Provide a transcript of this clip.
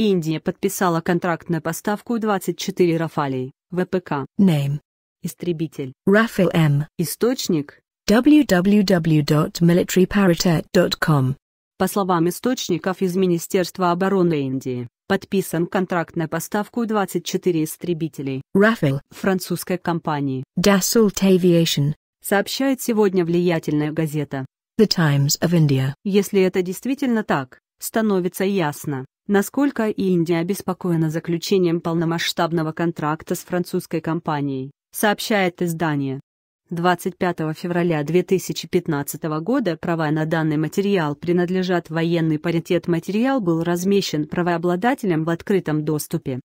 Индия подписала контракт на поставку 24 Рафалей, ВПК. Name. Истребитель. Рафаль М. Источник. www.militaryparitet.com По словам источников из Министерства обороны Индии, подписан контракт на поставку 24 истребителей. Рафаль. Французской компании. Dassault Aviation. Сообщает сегодня влиятельная газета. The Times of India. Если это действительно так, становится ясно, насколько Индия обеспокоена заключением полномасштабного контракта с французской компанией, сообщает издание. 25 февраля 2015 года права на данный материал принадлежат военный паритет материал был размещен правообладателем в открытом доступе.